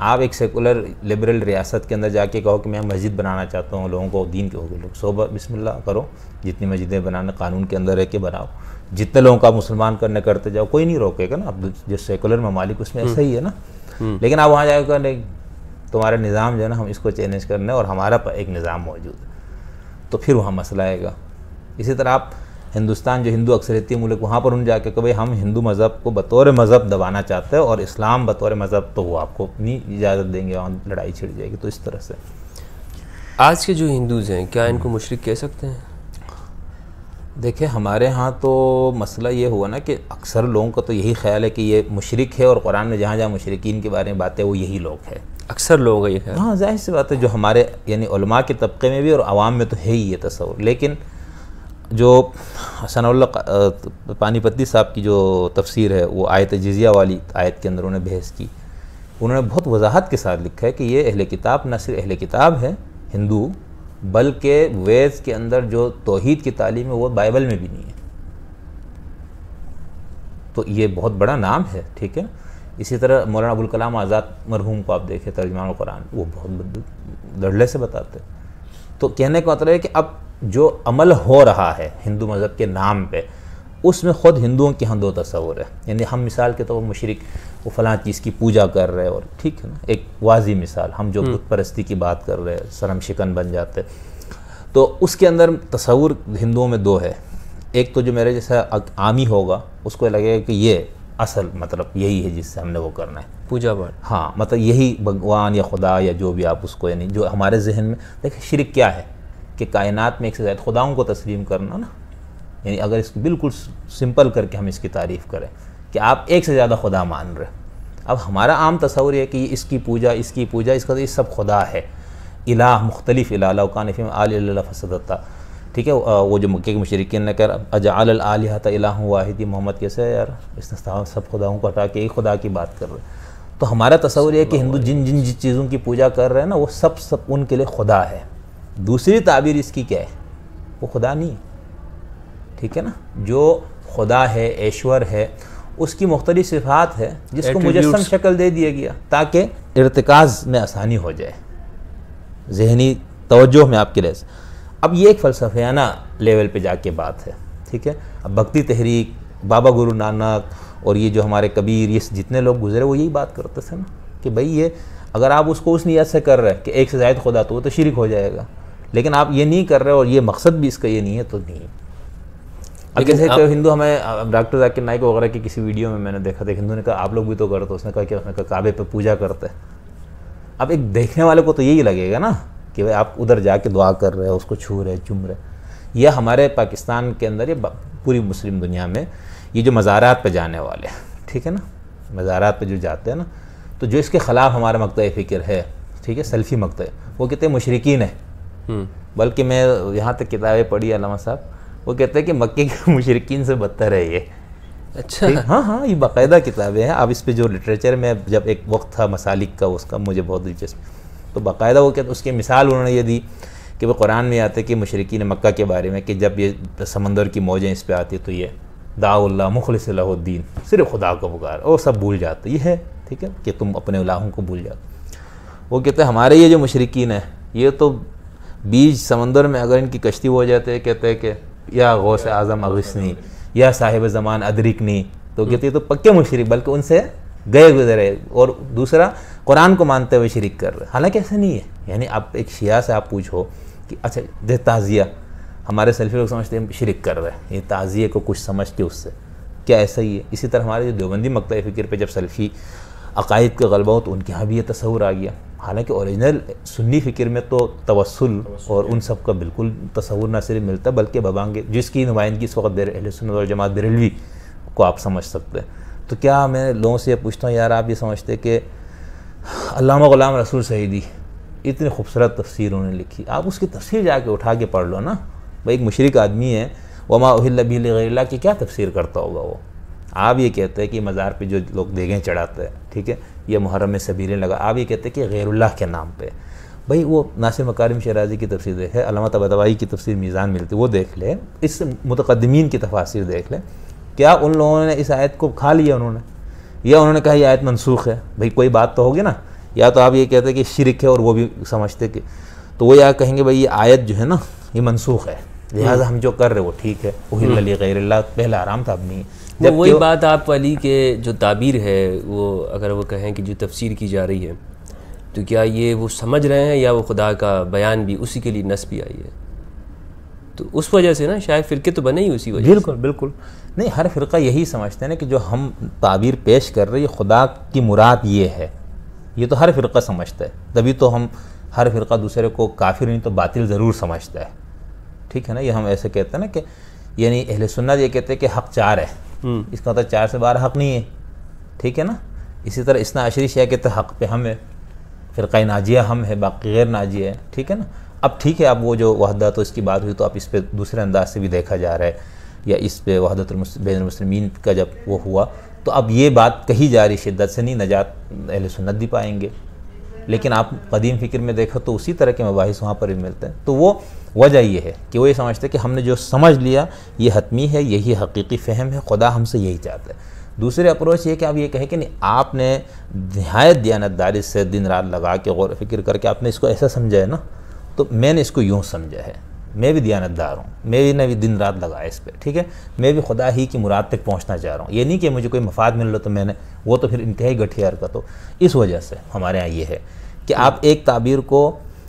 आप एक secular liberal रियासत के अंदर जाके कहो कि मैं मस्जिद बनाना चाहता हूँ लोगों को दीन के सोबा बिस्मिल्लाह करो जितनी मस्जिदें बनाना कानून के अंदर रह के बनाओ जितने लोगों का मुसलमान करने करते जाओ कोई नहीं रोकेगा ना अब जो सेकुलर ममालिक उसमें ऐसा ही है ना हम्म। हम्म। लेकिन आप वहाँ जाकर नहीं तुम्हारा निज़ाम जो है ना हम इसको चैलेंज करना है और हमारा एक निज़ाम मौजूद है तो फिर वहाँ मसला आएगा इसी तरह आप हिंदुस्तान जो हिंदू अक्सरती मुल्क वहाँ पर उन जाके कि भाई हम हिंदू मज़हब को बतौर मज़हब दबाना चाहते हैं और इस्लाम बतौर मज़हब तो वो आपको अपनी इजाज़त देंगे और लड़ाई छिड़ जाएगी तो इस तरह से आज के जो हिंदूज़ हैं क्या इनको मुशरक कह सकते हैं देखिए हमारे यहाँ तो मसला ये हुआ ना कि अक्सर लोगों का तो यही ख्याल है कि ये मशरक है और कुरान में जहाँ जहाँ मुशरकिन के बारे में बात है वो यही लोग हैं अक्सर लोगों का ये ख्याल हाँ जाहिर सी बात है जो हमारे यानी के तबके में भी और आवाम में तो है ही ये तस्वर लेकिन जो सनाउल्ला पानीपति साहब की जो तफसीर है वो आयत जजिया वाली आयत के अंदर उन्होंने बहस की उन्होंने बहुत वजाहत के साथ लिखा है कि ये अहल किताब न सिर्फ अहल किताब है हिंदू बल्कि वेद के अंदर जो तोहहीद की तालीम है वो बाइबल में भी नहीं है तो ये बहुत बड़ा नाम है ठीक है इसी तरह मौलाना अबुल कलाम आज़ाद मरहूम को आप देखें तर्जमान कुरान वो बहुत धड़ले से बताते तो कहने का मतलब है कि अब जो अमल हो रहा है हिंदू मज़हब के नाम पे उसमें ख़ुद हिंदुओं के यहाँ दो तस्वर है यानी हम मिसाल के तौर तो पर मशरक वो फ़लाँ चीज़ की पूजा कर रहे हैं और ठीक है ना एक वाजी मिसाल हम जो हम्म। बुत परस्ती की बात कर रहे हैं सरम शिकन बन जाते तो उसके अंदर तस्वूर हिंदुओं में दो है एक तो जो मेरे जैसा आमी होगा उसको लगेगा कि ये असल मतलब यही है जिससे हमने वो करना है पूजा पाठ हाँ मतलब यही भगवान या खुदा या जो भी आप उसको यानी जो हमारे जहन में देखिए शिरक क्या है कि कायनात में एक से ज़्यादा खुदाओं को तस्लीम करना ना यानी अगर इसको बिल्कुल सिंपल करके हम इसकी तारीफ़ करें कि आप एक से ज़्यादा खुदा मान रहे अब हमारा आम तस्वर है कि इसकी पूजा इसकी पूजा इसका तो ये सब खुदा है इला मुख्तलिफ इलाकान फ़िम आल फसदत्ता ठीक है वो जो मक्के के मशरकिन ने कर अजाल आलिहता इलाह वाहिदी मोहम्मद कैसे यार इसने सब खुदाओं को हटा के एक खुदा की बात कर रहे तो हमारा तस्वर है कि हिंदू जिन जिन जिन चीज़ों की पूजा कर रहे हैं ना वो सब सब उनके लिए खुदा है दूसरी ताबीर इसकी क्या है वो खुदा नहीं है ठीक है ना जो खुदा है ऐश्वर है उसकी मुख्तलि सिफात है जिसको मुजस्म शक्ल दे दिया गया ताकि इरतकाज में आसानी हो जाए जहनी तोज्जो में आपके लिए अब ये एक फ़लसफियाना लेवल पे जाके बात है ठीक है अब भक्ति तहरीक बाबा गुरु नानक और ये जो हमारे कबीर ये जितने लोग गुजरे वो यही बात करते थे ना कि भाई ये अगर आप उसको उस नीयत से कर रहे हैं कि एक से जायद खुदा तो वो तो शिरक हो जाएगा लेकिन आप ये नहीं कर रहे हो और ये मकसद भी इसका ये नहीं है तो नहीं अब जैसे आप... तो हिंदू हमें डॉक्टर जाकिर नायक वगैरह की किसी वीडियो में मैंने देखा था हिंदू ने कहा आप लोग भी तो करते उसने कहा कि उसने कहा काबे पे पूजा करते हैं अब एक देखने वाले को तो यही लगेगा ना कि भाई आप उधर जाके दुआ कर रहे हो उसको छू रहे चुम रहे यह हमारे पाकिस्तान के अंदर या पूरी मुस्लिम दुनिया में ये जो मज़ारात पे जाने वाले ठीक है ना मज़ारात पे जो जाते हैं ना तो जो इसके ख़िलाफ़ हमारा मकत फ़िक्र है ठीक है सेल्फ़ी मकत वो कितने मशरकिन है हम्म। बल्कि मैं यहाँ तक किताबें पढ़ी अलामा साहब वो कहते हैं कि मक्के के मुशरकिन से बदतर है ये अच्छा हाँ हाँ ये बाकायदा किताबें हैं अब इस पर जो लिटरेचर में जब एक वक्त था मसालिक का उसका मुझे बहुत दिलचस्प तो बाकायदा वो कहते उसकी मिसाल उन्होंने ये दी कि वो कुरान में आते कि मशरकिन मक्का के बारे में कि जब ये समंदर की मौजें इस पर आती तो ये दाउल्ला मुखलसद्दीन सिर्फ खुदा को पुकार और सब भूल जाते ये है ठीक है कि तुम अपने उलाहों को भूल जाओ वो कहते हैं हमारे ये जो मशरकिन है ये तो बीज समंदर में अगर इनकी कश्ती हो जाते कहते हैं कि या गौस आज़म अगस्नी या साहिब ज़मान अदरिकनी तो हम्म। कहते तो पक्के मुशरक बल्कि उनसे गए गुजरे और दूसरा कुरान को मानते हुए शरीक कर रहे हालांकि ऐसा नहीं है यानी आप एक शिया से आप पूछो कि अच्छा दे ताज़िया हमारे सेल्फी लोग समझते हैं शरीक कर रहे हैं ये ताज़िए को कुछ समझ के उससे क्या ऐसा ही है इसी तरह हमारे जो देवबंदी मकत फ़िक्र पर जब सेल्फी अकायद का गलबा हो तो उनके यहाँ भी ये तस्वूर आ गया हालांकि ओरिजिनल सुन्नी फ़िक्र में तो तवसल और उन सब का बिल्कुल तस्वुर ना सिर्फ मिलता बल्कि बबांगे जिसकी नुमाइंदगी इस वक्त अहल जमात बरेलवी को आप समझ सकते हैं तो क्या मैं लोगों से पूछता हूँ यार आप ये समझते कि अल्लामा ग़ुलाम रसूल सहीदी इतनी खूबसूरत तफसीर उन्होंने लिखी आप उसकी तफसीर जाके उठा के पढ़ लो ना भाई एक मशरक आदमी है वमा उहिल्ला की क्या तफसीर करता होगा वो आप ये कहते हैं कि मज़ार पे जो लोग देगें चढ़ाते हैं ठीक है यह मुहर्रम में सबीरें लगा आप ये कहते हैं कि गैरुल्लाह के नाम पे भाई वो नासिर मकारिम शराजी की तफसीर देखे अलामा तबदवाई की तफसीर मीज़ान मिलती वो देख लें इस मुतकदमीन की तफासिर देख लें क्या उन लोगों ने इस आयत को खा लिया उन्होंने या उन्होंने कहा यह आयत मनसूख है भाई कोई बात तो होगी ना या तो आप ये कहते हैं कि शिरक है और वो भी समझते कि तो वो या कहेंगे भाई ये आयत जो है ना ये मनसूख है लिहाजा हम्म। हम जो कर रहे वो ठीक है वही गैर पहला आराम था अब नहीं वो वही बात आप वाली के जो ताबीर है वो अगर वो कहें कि जो तफसीर की जा रही है तो क्या ये वो समझ रहे हैं या वो खुदा का बयान भी उसी के लिए नस भी आई है तो उस वजह से ना शायद फ़िरके तो बने ही उसी वजह बिल्कुल से। बिल्कुल नहीं हर फ़िरका यही समझते हैं ना कि जो हम ताबीर पेश कर रहे हैं खुदा की मुराद ये है ये तो हर फ़िरका समझता है तभी तो हम हर फ़िरका दूसरे को काफिर नहीं तो बातिल ज़रूर समझता है ठीक है ना ये हम ऐसे कहते हैं ना कि यानी अहल सुन्नत ये कहते हैं कि हक चार है हम्म। इसका मतलब चार से बारह हक नहीं है ठीक है ना इसी तरह इसना अशरी शेख के तो हक पे हम है फिर कई नाजिया हम है बाकी गैर नाजिया है ठीक है ना अब ठीक है अब वो जो वहदा तो इसकी बात हुई तो अब इस पर दूसरे अंदाज से भी देखा जा रहा है या इस पर वहदत बैन मुसलमिन का जब वो हुआ तो अब ये बात कही जा रही शिद्दत से नहीं नजात अहल सुन्नत भी पाएंगे लेकिन आप कदीम फ़िक्र में देखो तो उसी तरह के मबाहिस वहाँ पर भी मिलते हैं तो वो वजह यह है कि वो ये समझते हैं कि हमने जो समझ लिया ये हतमी है यही हकीकी फ़हम है खुदा हमसे यही चाहता है दूसरे अप्रोच ये कि आप ये कहें कि नहीं आपने नहायत दयानतदारी से दिन रात लगा के गौर फिक्र करके आपने इसको ऐसा समझा है ना तो मैंने इसको यूँ समझा है मैं भी दार हूँ मैं भी ना भी दिन रात लगा इस पर ठीक है मैं भी खुदा ही की मुराद तक पहुँचना चाह रहा हूँ ये नहीं कि मुझे कोई मफाद मिल रहा तो मैंने वो तो फिर इंतहाई गठियार का तो इस वजह से हमारे यहाँ ये है कि आप हम्म। एक ताबीर को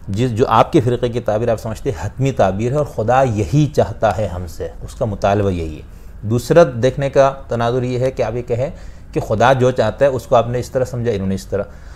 जिस जो आपके फ़िरक़े की ताबीर आप समझते हतमी ताबीर है और खुदा यही चाहता है हमसे उसका मुतालबा यही है दूसरा देखने का तनाजुर ये है कि आप ये कहें कि खुदा जो चाहता है उसको आपने इस तरह समझा इन्होंने इस तरह